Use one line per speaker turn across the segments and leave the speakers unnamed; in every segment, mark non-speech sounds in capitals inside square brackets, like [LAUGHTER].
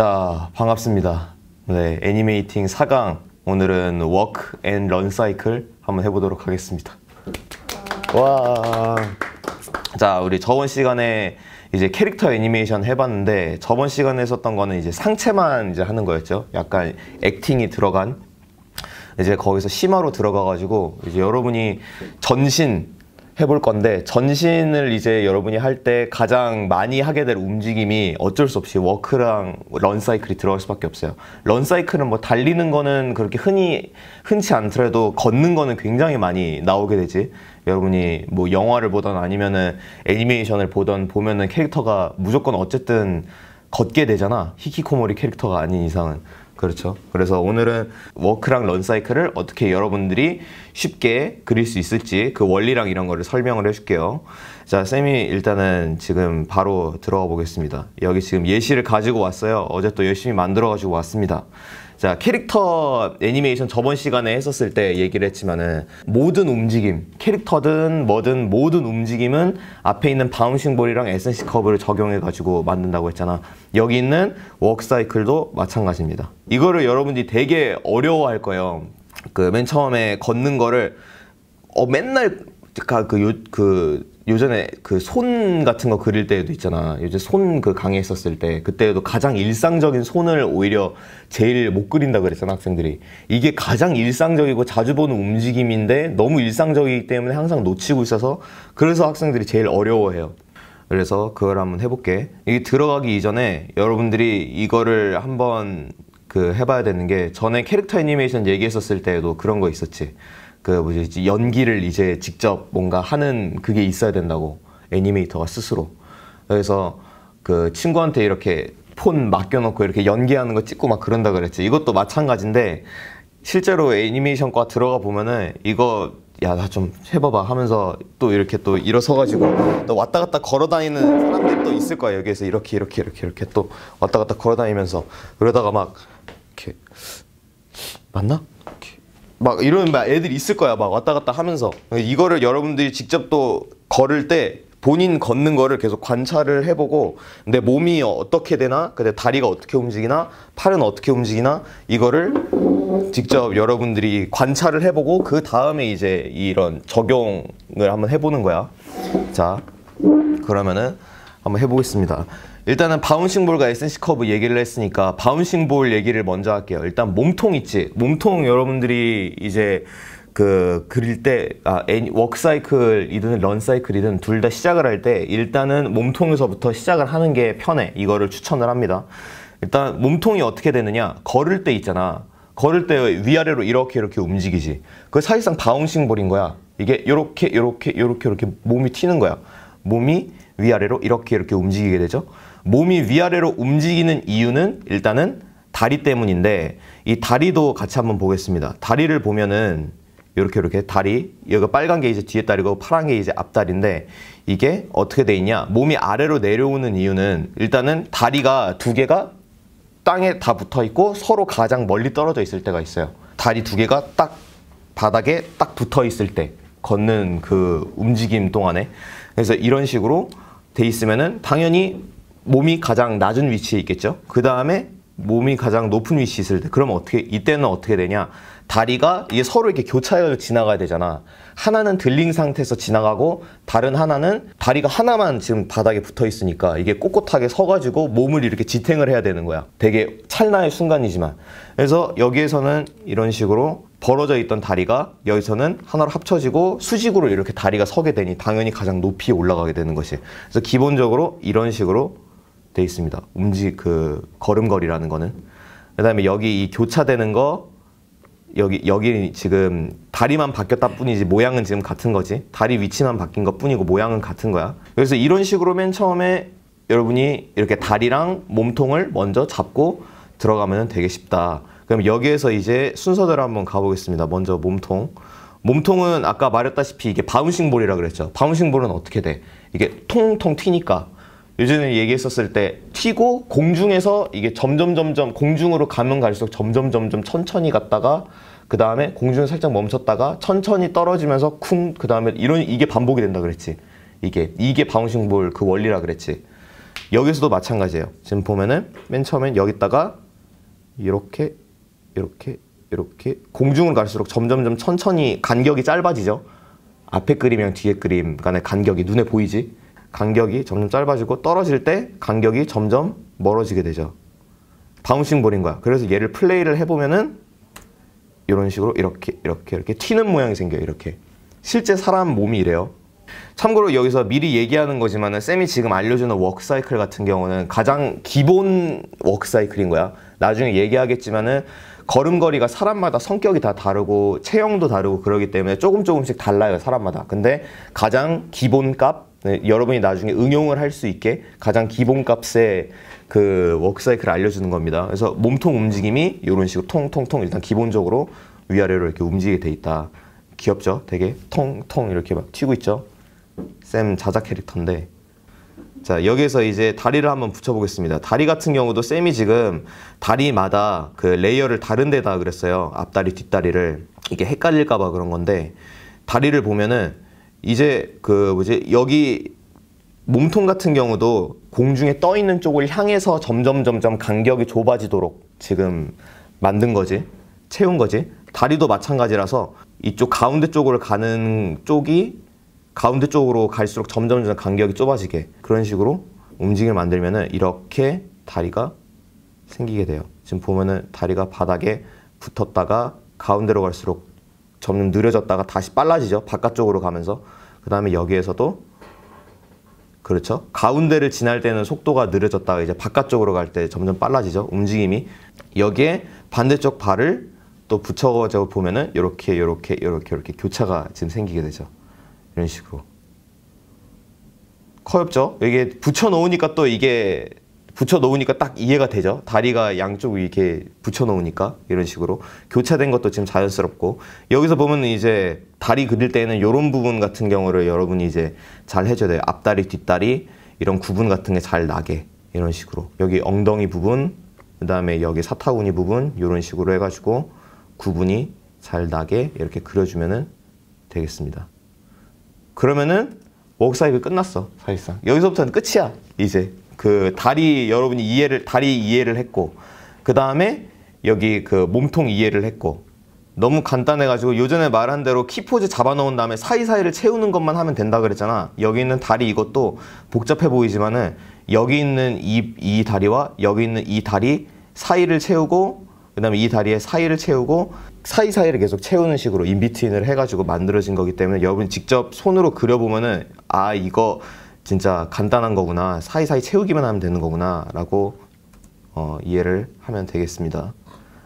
자, 반갑습니다. 네, 애니메이팅 4강 오늘은 워크 앤 런 사이클 한번 해보도록 하겠습니다. 와. 자, 우리 저번 시간에 이제 캐릭터 애니메이션 해봤는데 저번 시간에 썼던 거는 이제 상체만 이제 하는 거였죠. 약간 액팅이 들어간 이제 거기서 심화로 들어가가지고 이제 여러분이 전신 해볼 건데 전신을 이제 여러분이 할 때 가장 많이 하게 될 움직임이 어쩔 수 없이 워크랑 런사이클이 들어갈 수밖에 없어요. 런사이클은 뭐 달리는 거는 그렇게 흔히 흔치 않더라도 걷는 거는 굉장히 많이 나오게 되지. 여러분이 뭐 영화를 보던 아니면은 애니메이션을 보던 보면은 캐릭터가 무조건 어쨌든 걷게 되잖아. 히키코모리 캐릭터가 아닌 이상은. 그렇죠. 그래서 오늘은 워크랑 런 사이클을 어떻게 여러분들이 쉽게 그릴 수 있을지 그 원리랑 이런 거를 설명을 해줄게요. 자, 쌤이 일단은 지금 바로 들어가 보겠습니다. 여기 지금 예시를 가지고 왔어요. 어제 또 열심히 만들어 가지고 왔습니다. 자 캐릭터 애니메이션 저번 시간에 했었을 때 얘기를 했지만은 모든 움직임 캐릭터든 뭐든 모든 움직임은 앞에 있는 바운싱 볼이랑 에센시 커브를 적용해 가지고 만든다고 했잖아 여기 있는 워크 사이클도 마찬가지입니다 이거를 여러분들이 되게 어려워할 거예요 그 맨 처음에 걷는 거를 어 맨날 그그 그, 그 요전에 그 손 같은 거 그릴 때도 있잖아. 요즘 손그 강의했었을 때 그때도 가장 일상적인 손을 오히려 제일 못 그린다 그랬잖아 학생들이. 이게 가장 일상적이고 자주 보는 움직임인데 너무 일상적이기 때문에 항상 놓치고 있어서 그래서 학생들이 제일 어려워해요. 그래서 그걸 한번 해볼게. 이게 들어가기 이전에 여러분들이 이거를 한번 그 해봐야 되는 게 전에 캐릭터 애니메이션 얘기했었을 때에도 그런 거 있었지. 그 뭐지 연기를 이제 직접 뭔가 하는 그게 있어야 된다고 애니메이터가 스스로 그래서 그 친구한테 이렇게 폰 맡겨놓고 이렇게 연기하는 거 찍고 막 그런다 그랬지 이것도 마찬가지인데 실제로 애니메이션과 들어가 보면은 이거 야나좀 해봐봐 하면서 또 이렇게 또 일어서가지고 또 왔다 갔다 걸어다니는 사람들이 또 있을 거야 여기에서 이렇게 이렇게 이렇게 이렇게 또 왔다 갔다 걸어다니면서 그러다가 막 이렇게 맞나? 막 이런 막 애들 있을 거야 막 왔다 갔다 하면서 이거를 여러분들이 직접 또 걸을 때 본인 걷는 거를 계속 관찰을 해보고 내 몸이 어떻게 되나 근데 다리가 어떻게 움직이나 팔은 어떻게 움직이나 이거를 직접 여러분들이 관찰을 해보고 그 다음에 이제 이런 적용을 한번 해보는 거야 자 그러면은 한번 해보겠습니다 일단은 바운싱 볼과 에센시 커브 얘기를 했으니까 바운싱 볼 얘기를 먼저 할게요. 일단 몸통 있지. 몸통 여러분들이 이제 그 그릴 때아 워크사이클이든 런사이클이든 둘 다 시작을 할 때 일단은 몸통에서부터 시작을 하는 게 편해. 이거를 추천을 합니다. 일단 몸통이 어떻게 되느냐? 걸을 때 있잖아. 걸을 때 위아래로 이렇게 이렇게 움직이지. 그 사실상 바운싱 볼인 거야. 이게 요렇게 요렇게 요렇게 요렇게 몸이 튀는 거야. 몸이 위아래로 이렇게 이렇게 움직이게 되죠. 몸이 위아래로 움직이는 이유는 일단은 다리 때문인데 이 다리도 같이 한번 보겠습니다. 다리를 보면은 이렇게 이렇게 다리 여기가 빨간 게 이제 뒤에 다리고 파란 게 이제 앞다리인데 이게 어떻게 돼 있냐 몸이 아래로 내려오는 이유는 일단은 다리가 두 개가 땅에 다 붙어 있고 서로 가장 멀리 떨어져 있을 때가 있어요 다리 두 개가 딱 바닥에 딱 붙어 있을 때 걷는 그 움직임 동안에 그래서 이런 식으로 돼 있으면은 당연히 몸이 가장 낮은 위치에 있겠죠. 그 다음에 몸이 가장 높은 위치에 있을 때그럼 어떻게 이때는 어떻게 되냐 다리가 이게 서로 이렇게 교차해서 지나가야 되잖아 하나는 들린 상태에서 지나가고 다른 하나는 다리가 하나만 지금 바닥에 붙어 있으니까 이게 꼿꼿하게 서가지고 몸을 이렇게 지탱을 해야 되는 거야 되게 찰나의 순간이지만 그래서 여기에서는 이런 식으로 벌어져 있던 다리가 여기서는 하나로 합쳐지고 수직으로 이렇게 다리가 서게 되니 당연히 가장 높이 올라가게 되는 것이 그래서 기본적으로 이런 식으로 돼 있습니다. 움직 그 걸음걸이라는 거는 그다음에 여기 이 교차되는 거 여기 여기 지금 다리만 바뀌었다 뿐이지 모양은 지금 같은 거지 다리 위치만 바뀐 것 뿐이고 모양은 같은 거야. 그래서 이런 식으로 맨 처음에 여러분이 이렇게 다리랑 몸통을 먼저 잡고 들어가면 되게 쉽다. 그럼 여기에서 이제 순서대로 한번 가보겠습니다. 먼저 몸통. 몸통은 아까 말했다시피 이게 바운싱 볼이라 그랬죠. 바운싱 볼은 어떻게 돼? 이게 통통 튀니까 예전에 얘기했었을 때 튀고 공중에서 이게 점점 점점 공중으로 가면 갈수록 점점 점점 천천히 갔다가 그 다음에 공중에 살짝 멈췄다가 천천히 떨어지면서 쿵 그 다음에 이런 이게 반복이 된다 그랬지 이게 이게 바운싱 볼 그 원리라 그랬지 여기서도 마찬가지예요 지금 보면은 맨 처음엔 여기다가 이렇게 이렇게 이렇게 공중으로 갈수록 점점점 천천히 간격이 짧아지죠 앞에 그림이랑 뒤에 그림 간의 간격이 눈에 보이지 간격이 점점 짧아지고 떨어질 때 간격이 점점 멀어지게 되죠. 바운싱 볼인 거야. 그래서 얘를 플레이를 해보면은 이런 식으로 이렇게 이렇게 이렇게 튀는 모양이 생겨요. 이렇게. 실제 사람 몸이 이래요. 참고로 여기서 미리 얘기하는 거지만 은 쌤이 지금 알려주는 워크사이클 같은 경우는 가장 기본 워크사이클인 거야. 나중에 얘기하겠지만 은 걸음걸이가 사람마다 성격이 다 다르고 체형도 다르고 그러기 때문에 조금 조금씩 달라요. 사람마다. 근데 가장 기본값 네, 여러분이 나중에 응용을 할 수 있게 가장 기본값의 그 워크사이클을 알려주는 겁니다. 그래서 몸통 움직임이 이런 식으로 통통통 일단 기본적으로 위아래로 이렇게 움직이게 돼 있다. 귀엽죠? 되게 통통 이렇게 막 튀고 있죠? 쌤 자작 캐릭터인데 자 여기에서 이제 다리를 한번 붙여보겠습니다. 다리 같은 경우도 쌤이 지금 다리마다 그 레이어를 다른 데다 그랬어요. 앞다리 뒷다리를 이게 헷갈릴까봐 그런 건데 다리를 보면은 이제 그 뭐지 여기 몸통 같은 경우도 공중에 떠 있는 쪽을 향해서 점점 점점 간격이 좁아지도록 지금 만든 거지 채운 거지 다리도 마찬가지라서 이쪽 가운데 쪽으로 가는 쪽이 가운데 쪽으로 갈수록 점점 점점 간격이 좁아지게 그런 식으로 움직임을 만들면은 이렇게 다리가 생기게 돼요 지금 보면은 다리가 바닥에 붙었다가 가운데로 갈수록 점점 느려졌다가 다시 빨라지죠. 바깥쪽으로 가면서. 그 다음에 여기에서도 그렇죠. 가운데를 지날 때는 속도가 느려졌다가 이제 바깥쪽으로 갈 때 점점 빨라지죠. 움직임이. 여기에 반대쪽 발을 또 붙여가지고 보면은 이렇게 이렇게 이렇게 이렇게 교차가 지금 생기게 되죠. 이런 식으로. 커엽죠. 이게 붙여놓으니까 또 이게 붙여 놓으니까 딱 이해가 되죠. 다리가 양쪽 이렇게 붙여 놓으니까 이런 식으로 교차된 것도 지금 자연스럽고 여기서 보면 이제 다리 그릴 때는 이런 부분 같은 경우를 여러분이 이제 잘 해줘야 돼요. 앞다리, 뒷다리 이런 구분 같은 게 잘 나게 이런 식으로 여기 엉덩이 부분 그 다음에 여기 사타구니 부분 이런 식으로 해가지고 구분이 잘 나게 이렇게 그려주면 되겠습니다. 그러면은 목사이이 끝났어 사실상 여기서부터는 끝이야 이제 그 다리 여러분이 이해를 다리 이해를 했고 그 다음에 여기 그 몸통 이해를 했고 너무 간단해가지고 요전에 말한 대로 키포즈 잡아놓은 다음에 사이사이를 채우는 것만 하면 된다 그랬잖아 여기 있는 다리 이것도 복잡해 보이지만은 여기 있는 이, 이 다리와 여기 있는 이 다리 사이를 채우고 그 다음에 이 다리에 사이를 채우고 사이사이를 계속 채우는 식으로 인비트인을 해가지고 만들어진 거기 때문에 여러분 직접 손으로 그려보면은 아 이거 진짜 간단한 거구나 사이사이 채우기만 하면 되는 거구나 라고 어, 이해를 하면 되겠습니다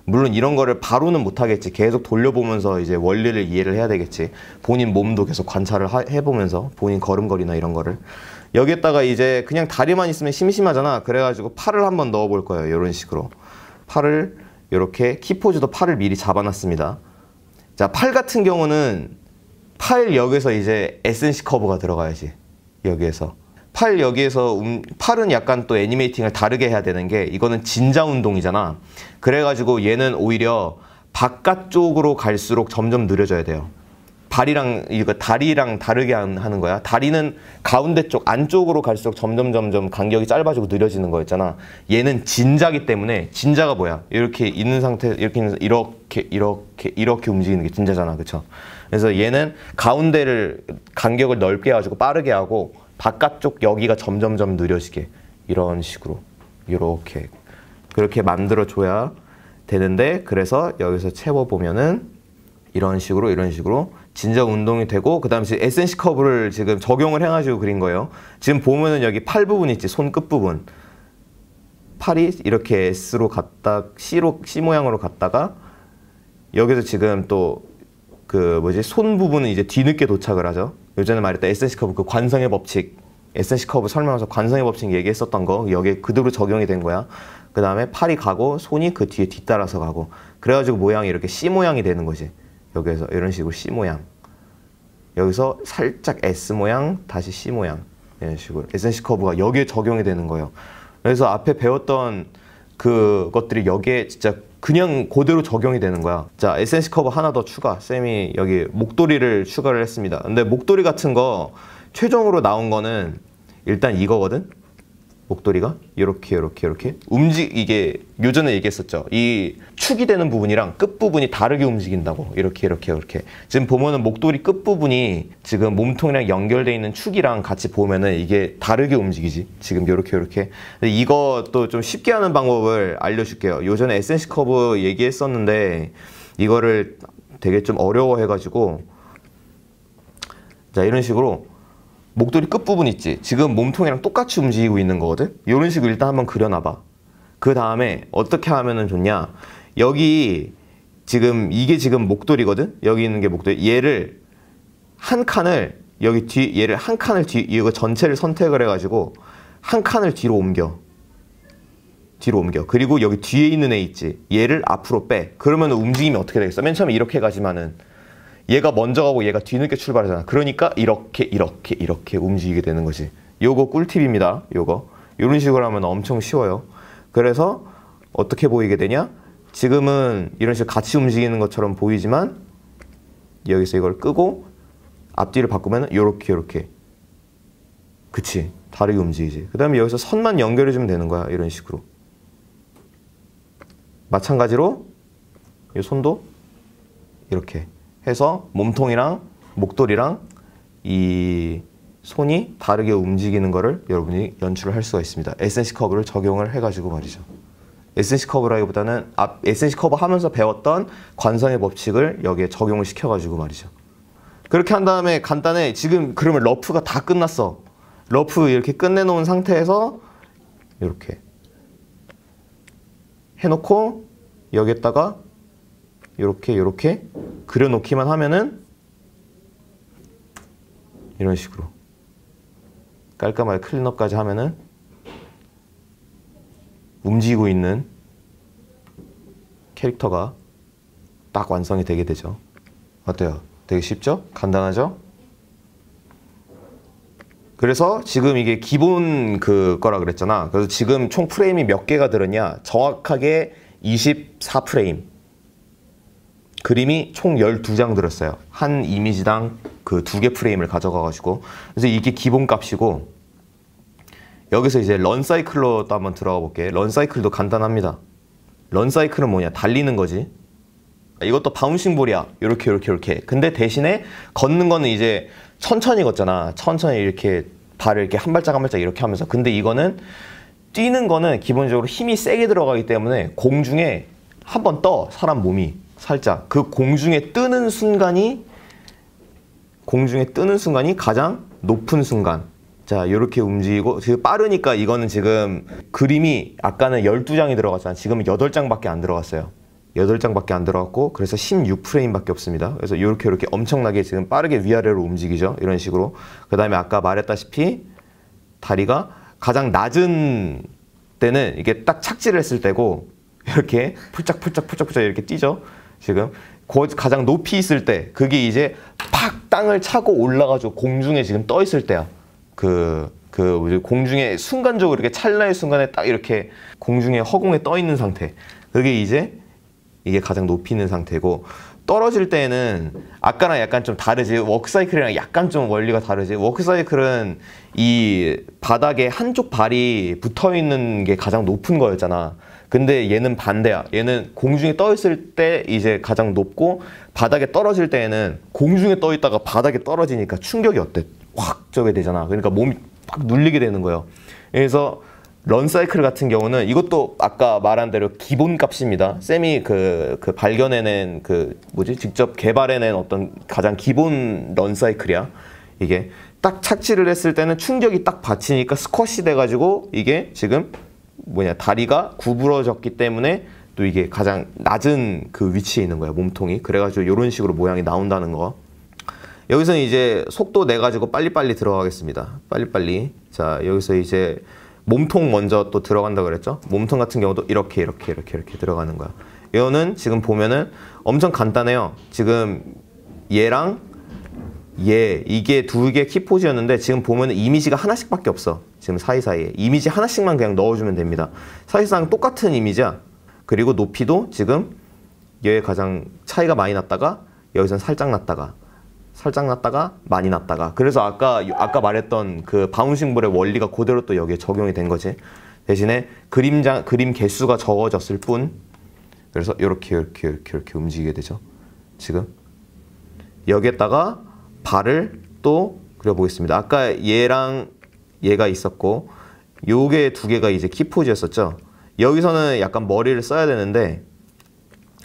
물론 이런 거를 바로는 못하겠지 계속 돌려보면서 이제 원리를 이해를 해야 되겠지 본인 몸도 계속 관찰을 하, 해보면서 본인 걸음걸이나 이런 거를 여기에다가 이제 그냥 다리만 있으면 심심하잖아 그래가지고 팔을 한번 넣어 볼 거예요 이런 식으로 팔을 이렇게 키포즈도 팔을 미리 잡아놨습니다 자팔 같은 경우는 팔 역에서 이제 에센시 커브가 들어가야지 여기에서 팔 여기에서 음, 팔은 약간 또 애니메이팅을 다르게 해야 되는 게 이거는 진자 운동이잖아 그래가지고 얘는 오히려 바깥쪽으로 갈수록 점점 느려져야 돼요 발이랑 이거 다리랑 다르게 하는 거야. 다리는 가운데 쪽 안쪽으로 갈수록 점점 점점 간격이 짧아지고 느려지는 거였잖아. 얘는 진자기 때문에 진자가 뭐야? 이렇게 있는 상태 이렇게 이렇게 이렇게 이렇게 움직이는 게 진자잖아, 그쵸 그래서 얘는 가운데를 간격을 넓게 해가지고 빠르게 하고 바깥쪽 여기가 점점점 느려지게 이런 식으로 이렇게 그렇게 만들어줘야 되는데 그래서 여기서 채워보면은 이런 식으로 이런 식으로 진정 운동이 되고 그 다음에 지금 에센시 커브를 지금 적용을 해가지고 그린 거예요 지금 보면은 여기 팔 부분 있지 손 끝 부분 팔이 이렇게 S로 갔다 C로 C 모양으로 갔다가 여기서 지금 또그 뭐지 손 부분은 이제 뒤늦게 도착을 하죠. 요전에 말했던 에센시 커브 그 관성의 법칙 에센시 커브 설명하서 관성의 법칙 얘기했었던 거 여기에 그대로 적용이 된 거야. 그 다음에 팔이 가고 손이 그 뒤에 뒤따라서 가고 그래가지고 모양이 이렇게 C 모양이 되는 거지. 여기에서 이런 식으로 C 모양. 여기서 살짝 S 모양 다시 C 모양 이런 식으로 에센시 커브가 여기에 적용이 되는 거예요. 그래서 앞에 배웠던 그것들이 여기에 진짜 그냥 그대로 적용이 되는 거야 자 에센스 커버 하나 더 추가 쌤이 여기 목도리를 추가를 했습니다 근데 목도리 같은 거 최종으로 나온 거는 일단 이거거든 목도리가 이렇게 이렇게 이렇게 움직 이게 요전에 얘기했었죠. 이 축이 되는 부분이랑 끝 부분이 다르게 움직인다고 이렇게 이렇게 이렇게 지금 보면은 목도리 끝 부분이 지금 몸통이랑 연결되어 있는 축이랑 같이 보면은 이게 다르게 움직이지. 지금 이렇게 이렇게 이것도 좀 쉽게 하는 방법을 알려줄게요. 요전에 에센시 커브 얘기했었는데 이거를 되게 좀 어려워해가지고 자 이런 식으로 목도리 끝부분 있지? 지금 몸통이랑 똑같이 움직이고 있는 거거든? 이런 식으로 일단 한번 그려놔봐. 그 다음에 어떻게 하면 은 좋냐? 여기 지금 이게 지금 목도리거든? 여기 있는 게 목도리. 얘를 한 칸을 여기 뒤 얘를 한 칸을 뒤 이거 전체를 선택을 해가지고 한 칸을 뒤로 옮겨. 뒤로 옮겨. 그리고 여기 뒤에 있는 애 있지? 얘를 앞으로 빼. 그러면 움직임이 어떻게 되겠어? 맨 처음에 이렇게 가지만은 얘가 먼저 가고 얘가 뒤늦게 출발하잖아. 그러니까 이렇게 이렇게 이렇게 움직이게 되는 거지. 요거 꿀팁입니다. 요거. 요런 식으로 하면 엄청 쉬워요. 그래서 어떻게 보이게 되냐? 지금은 이런 식으로 같이 움직이는 것처럼 보이지만 여기서 이걸 끄고 앞뒤를 바꾸면 요렇게 요렇게 그치 다르게 움직이지 그 다음에 여기서 선만 연결해 주면 되는 거야 이런 식으로 마찬가지로 이 손도 이렇게 해서 몸통이랑 목도리랑이 손이 다르게 움직이는 거를 여러분이 연출을 할 수가 있습니다. 에센시 커브를 적용을 해가지고 말이죠. 에센시 커브라기보다는 앞 에센시 커브 하면서 배웠던 관성의 법칙을 여기에 적용을 시켜가지고 말이죠. 그렇게 한 다음에 간단해 지금 그러면 러프가 다 끝났어. 러프 이렇게 끝내놓은 상태에서 이렇게 해놓고 여기에다가 이렇게 이렇게 그려놓기만 하면은 이런 식으로 깔끔하게 클린업까지 하면은 움직이고 있는 캐릭터가 딱 완성이 되게 되죠. 어때요? 되게 쉽죠? 간단하죠? 그래서 지금 이게 기본 그 거라 그랬잖아. 그래서 지금 총 프레임이 몇 개가 들었냐? 정확하게 24프레임. 그림이 총 12장 들었어요. 한 이미지당 그 두 개 프레임을 가져가가지고. 그래서 이게 기본값이고, 여기서 이제 런 사이클로 또 한번 들어가 볼게. 런 사이클도 간단합니다. 런 사이클은 뭐냐? 달리는 거지. 아, 이것도 바운싱 볼이야. 요렇게요렇게요렇게 근데 대신에 걷는 거는 이제 천천히 걷잖아. 천천히 이렇게 발을 이렇게 한 발짝 한 발짝 이렇게 하면서. 근데 이거는 뛰는 거는 기본적으로 힘이 세게 들어가기 때문에 공중에 한번떠 사람 몸이 살짝 그 공중에 뜨는 순간이 공중에 뜨는 순간이 가장 높은 순간 자 이렇게 움직이고 지금 빠르니까 이거는 지금 그림이 아까는 12장이 들어갔잖아 지금은 8장밖에 안 들어갔어요 8장밖에 안 들어갔고 그래서 16프레임밖에 없습니다 그래서 이렇게 이렇게 엄청나게 지금 빠르게 위아래로 움직이죠 이런 식으로 그 다음에 아까 말했다시피 다리가 가장 낮은 때는 이게 딱 착지를 했을 때고 이렇게 풀짝풀짝풀짝풀짝 풀짝 풀짝 이렇게 뛰죠 지금 가장 높이 있을 때 그게 이제 팍 땅을 차고 올라가지고 공중에 지금 떠 있을 때야. 그그 그, 그 공중에 순간적으로 이렇게 찰나의 순간에 딱 이렇게 공중에 허공에 떠 있는 상태. 그게 이제 이게 가장 높이 있는 상태고 떨어질 때는 아까랑 약간 좀 다르지 워크사이클이랑 약간 좀 원리가 다르지 워크사이클은 이 바닥에 한쪽 발이 붙어 있는 게 가장 높은 거였잖아 근데 얘는 반대야. 얘는 공중에 떠 있을 때 이제 가장 높고 바닥에 떨어질 때에는 공중에 떠 있다가 바닥에 떨어지니까 충격이 어때? 확 저게 되잖아. 그러니까 몸이 팍 눌리게 되는 거예요. 그래서 런 사이클 같은 경우는 이것도 아까 말한 대로 기본 값입니다. 쌤이 그, 그 발견해낸 그 뭐지? 직접 개발해낸 어떤 가장 기본 런 사이클이야. 이게 딱 착지를 했을 때는 충격이 딱 받치니까 스쿼시 돼가지고 이게 지금 뭐냐 다리가 구부러졌기 때문에 또 이게 가장 낮은 그 위치에 있는 거야 몸통이 그래가지고 이런 식으로 모양이 나온다는 거 여기서는 이제 속도 내 가지고 빨리빨리 들어가겠습니다 빨리빨리 자 여기서 이제 몸통 먼저 또 들어간다 그랬죠 몸통 같은 경우도 이렇게 이렇게 이렇게 이렇게 들어가는 거야 이거는 지금 보면은 엄청 간단해요 지금 얘랑 예, 이게 두 개 키포즈였는데 지금 보면 이미지가 하나씩밖에 없어. 지금 사이사이에. 이미지 하나씩만 그냥 넣어주면 됩니다. 사실상 똑같은 이미지야. 그리고 높이도 지금 얘 가장 차이가 많이 났다가 여기선 살짝 났다가 살짝 났다가 많이 났다가 그래서 아까 아까 말했던 그 바운싱 볼의 원리가 그대로 또 여기에 적용이 된 거지. 대신에 그림자 그림 개수가 적어졌을 뿐 그래서 이렇게 이렇게 이렇게 이렇게 움직이게 되죠. 지금 여기에다가 발을 또 그려보겠습니다. 아까 얘랑 얘가 있었고 요게 두 개가 이제 키포즈였었죠. 여기서는 약간 머리를 써야 되는데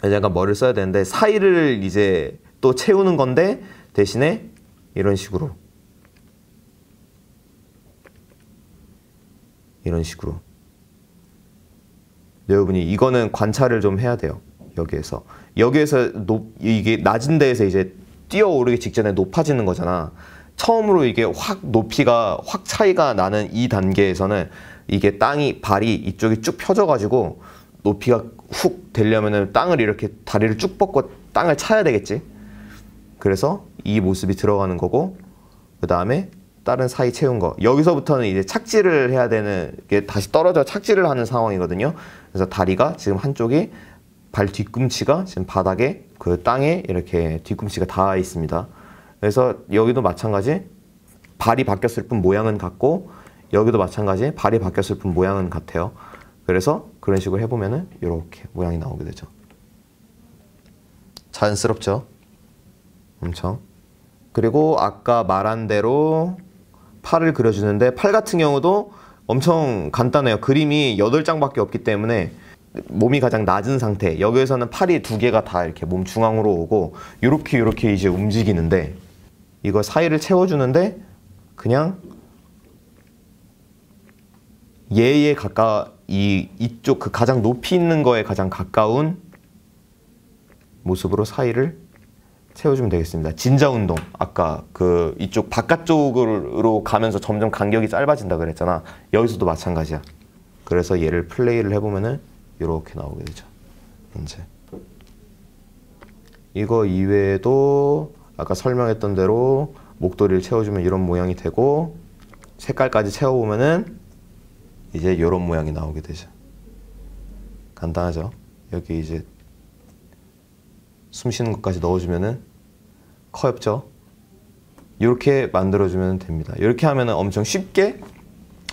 약간 머리를 써야 되는데 사이를 이제 또 채우는 건데 대신에 이런 식으로 이런 식으로 네, 여러분이 이거는 관찰을 좀 해야 돼요 여기에서 여기에서 높 이게 낮은 데에서 이제 뛰어오르기 직전에 높아지는 거잖아. 처음으로 이게 확 높이가 확 차이가 나는 이 단계에서는 이게 땅이 발이 이쪽이 쭉 펴져가지고 높이가 훅 되려면은 땅을 이렇게 다리를 쭉 뻗고 땅을 차야 되겠지. 그래서 이 모습이 들어가는 거고 그 다음에 다른 사이 채운 거 여기서부터는 이제 착지를 해야 되는 게 다시 떨어져 착지를 하는 상황이거든요. 그래서 다리가 지금 한쪽이 발 뒤꿈치가 지금 바닥에 그 땅에 이렇게 뒤꿈치가 닿아 있습니다. 그래서 여기도 마찬가지 발이 바뀌었을 뿐 모양은 같고 여기도 마찬가지 발이 바뀌었을 뿐 모양은 같아요. 그래서 그런 식으로 해보면은 이렇게 모양이 나오게 되죠. 자연스럽죠? 엄청. 그리고 아까 말한 대로 팔을 그려주는데 팔 같은 경우도 엄청 간단해요. 그림이 8장밖에 없기 때문에 몸이 가장 낮은 상태 여기에서는 팔이 두 개가 다 이렇게 몸 중앙으로 오고 이렇게이렇게 이제 움직이는데 이거 사이를 채워주는데 그냥 얘에 가까 이 이쪽 그 가장 높이 있는 거에 가장 가까운 모습으로 사이를 채워주면 되겠습니다. 진자 운동 아까 그 이쪽 바깥쪽으로 가면서 점점 간격이 짧아진다 그랬잖아. 여기서도 마찬가지야. 그래서 얘를 플레이를 해보면은 이렇게 나오게 되죠. 이제 이거 이외에도 아까 설명했던 대로 목도리를 채워주면 이런 모양이 되고 색깔까지 채워보면은 이제 이런 모양이 나오게 되죠. 간단하죠. 여기 이제 숨 쉬는 것까지 넣어주면은 커엽죠. 이렇게 만들어주면 됩니다. 이렇게 하면은 엄청 쉽게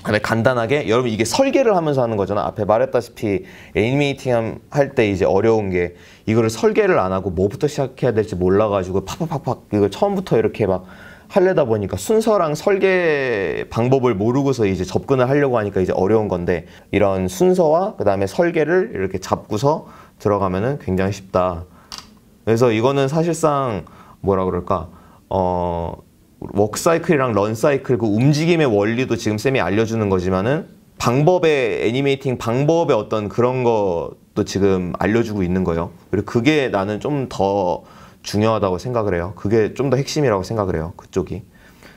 다음에 간단하게 여러분 이게 설계를 하면서 하는 거잖아. 앞에 말했다시피 애니메이팅 할 때 이제 어려운 게 이거를 설계를 안 하고 뭐부터 시작해야 될지 몰라가지고 팍팍팍팍 이걸 처음부터 이렇게 막 하려다 보니까 순서랑 설계 방법을 모르고서 이제 접근을 하려고 하니까 이제 어려운 건데 이런 순서와 그 다음에 설계를 이렇게 잡고서 들어가면은 굉장히 쉽다. 그래서 이거는 사실상 뭐라 그럴까 어 워크사이클이랑 런사이클 그 움직임의 원리도 지금 쌤이 알려주는 거지만은 방법의 애니메이팅 방법의 어떤 그런 것도 지금 알려주고 있는 거예요. 그리고 그게 나는 좀 더 중요하다고 생각을 해요. 그게 좀 더 핵심이라고 생각을 해요. 그쪽이.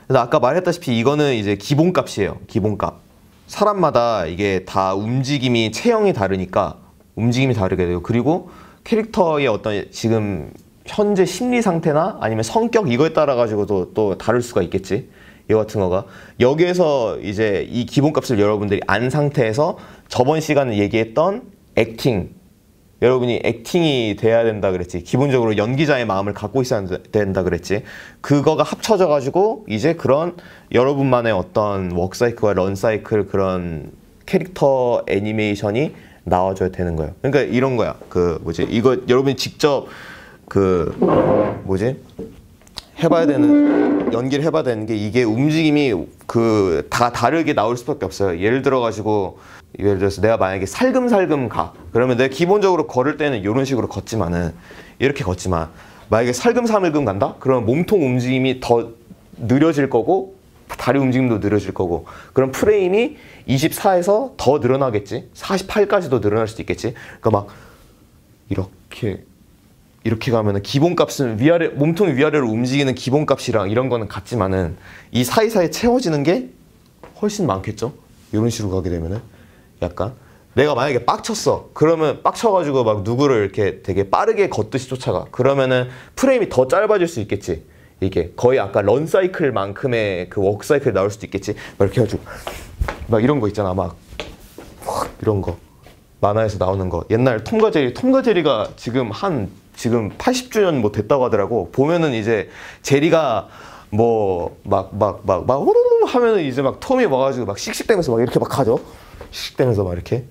그래서 아까 말했다시피 이거는 이제 기본값이에요. 기본값. 사람마다 이게 다 움직임이 체형이 다르니까 움직임이 다르게 돼요. 그리고 캐릭터의 어떤 지금 현재 심리 상태나 아니면 성격 이거에 따라 가지고도 또 다를 수가 있겠지. 이 같은 거가 여기에서 이제 이 기본값을 여러분들이 안 상태에서 저번 시간에 얘기했던 액팅 여러분이 액팅이 돼야 된다 그랬지 기본적으로 연기자의 마음을 갖고 있어야 된다 그랬지 그거가 합쳐져 가지고 이제 그런 여러분만의 어떤 워크사이클과 런사이클 그런 캐릭터 애니메이션이 나와줘야 되는 거예요 그러니까 이런 거야 그 뭐지 이거 여러분이 직접 그 뭐지 해봐야 되는 연기를 해봐야 되는 게 이게 움직임이 그 다 다르게 나올 수밖에 없어요 예를 들어 가지고 예를 들어서 내가 만약에 살금살금 가 그러면 내가 기본적으로 걸을 때는 이런 식으로 걷지만은 이렇게 걷지만 만약에 살금살금 간다 그러면 몸통 움직임이 더 느려질 거고 다리 움직임도 느려질 거고 그럼 프레임이 24에서 더 늘어나겠지 48까지도 늘어날 수도 있겠지 그러니까 막 이렇게 이렇게 가면은 기본값은 위아래 몸통이 위아래로 움직이는 기본값이랑 이런 거는 같지만은 이 사이사이 채워지는 게 훨씬 많겠죠. 이런 식으로 가게 되면은 약간 내가 만약에 빡쳤어 그러면 빡쳐가지고 막 누구를 이렇게 되게 빠르게 걷듯이 쫓아가 그러면은 프레임이 더 짧아질 수 있겠지 이게 거의 아까 런 사이클만큼의 그 워크 사이클 나올 수도 있겠지 막 이렇게 해가지고 막 이런 거 있잖아 막 이런 거 만화에서 나오는 거 옛날 톰과 제리 톰과 제리가 지금 한 지금 80주년 뭐 됐다고 하더라고. 보면은 이제 제리가 뭐 막 막 막 막 호로로 하면은 이제 막 톰이 와가지고 막 씩씩대면서 막 이렇게 막 하죠. 씩씩대면서 막 이렇게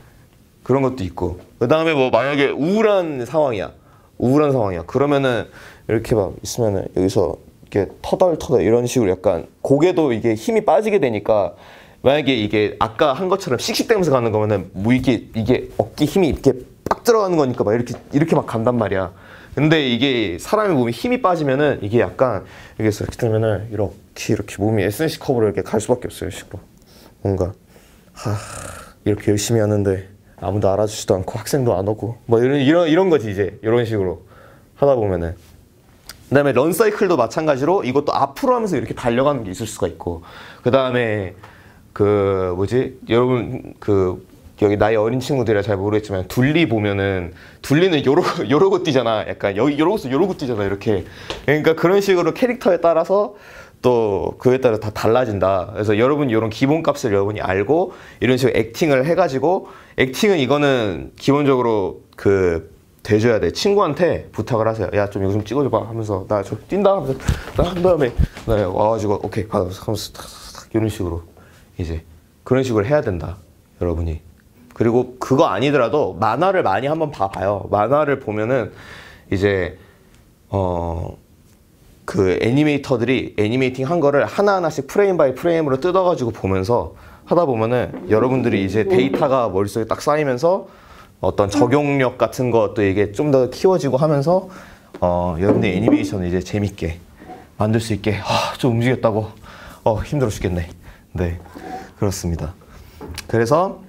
그런 것도 있고. 그 다음에 뭐 만약에 우울한 상황이야. 우울한 상황이야. 그러면은 이렇게 막 있으면은 여기서 이렇게 터덜터덜 이런 식으로 약간 고개도 이게 힘이 빠지게 되니까 만약에 이게 아까 한 것처럼 씩씩대면서 가는 거면은 뭐 이게 이게 어깨 힘이 이렇게 빡 들어가는 거니까 막 이렇게 이렇게 막 간단 말이야. 근데 이게 사람이 몸에 힘이 빠지면은 이게 약간 이기서 이렇게 들면은 이렇게 이렇게 몸이 SNS 커버로 이렇게 갈 수밖에 없어요. 식으로 뭔가 하 이렇게 열심히 하는데 아무도 알아주지도 않고 학생도 안 오고 뭐 이런 이런 이런 거지 이제 이런 식으로 하다 보면은 그다음에 런 사이클도 마찬가지로 이것도 앞으로 하면서 이렇게 달려가는 게 있을 수가 있고 그다음에 그 뭐지 여러분 그 여기 나이 어린 친구들이라 잘 모르겠지만 둘리 보면은 둘리는 요러 [LAUGHS] 요러고 뛰잖아. 약간 여기 요러고서 요러고 뛰잖아 이렇게. 그러니까 그런 식으로 캐릭터에 따라서 또 그에 따라 다 달라진다. 그래서 여러분 이런 기본값을 여러분이 알고 이런 식으로 액팅을 해가지고 액팅은 이거는 기본적으로 그 대줘야 돼. 친구한테 부탁을 하세요. 야 좀 이거 좀 찍어줘봐 하면서 나 저 뛴다 하면서 나 한 다음에 나 와가지고 오케이 하면서 하면서 이런 식으로 이제 그런 식으로 해야 된다. 여러분이. 그리고 그거 아니더라도 만화를 많이 한번 봐봐요. 만화를 보면은 이제 어. 그 애니메이터들이 애니메이팅 한 거를 하나하나씩 프레임 바이 프레임으로 뜯어가지고 보면서 하다 보면은 여러분들이 이제 데이터가 머릿속에 딱 쌓이면서 어떤 적용력 같은 것도 이게 좀 더 키워지고 하면서 어, 여러분의 애니메이션을 이제 재밌게 만들 수 있게 아, 좀 움직였다고 어, 힘들어 죽겠네. 네. 그렇습니다. 그래서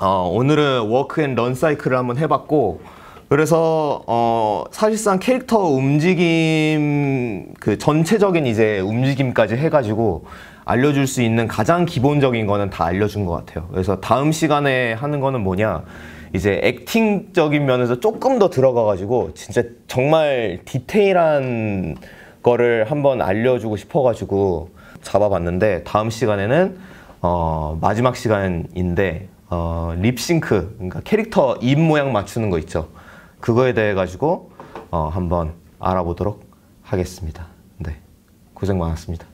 어, 오늘은 워크앤 런 사이클을 한번 해봤고 그래서 어, 사실상 캐릭터 움직임 그 전체적인 이제 움직임까지 해가지고 알려줄 수 있는 가장 기본적인 거는 다 알려준 것 같아요. 그래서 다음 시간에 하는 거는 뭐냐 이제 액팅적인 면에서 조금 더 들어가가지고 진짜 정말 디테일한 거를 한번 알려주고 싶어가지고 잡아봤는데 다음 시간에는 어, 마지막 시간인데 어, 립싱크, 그러니까 캐릭터 입 모양 맞추는 거 있죠. 그거에 대해 가지고 어, 한번 알아보도록 하겠습니다. 네, 고생 많았습니다.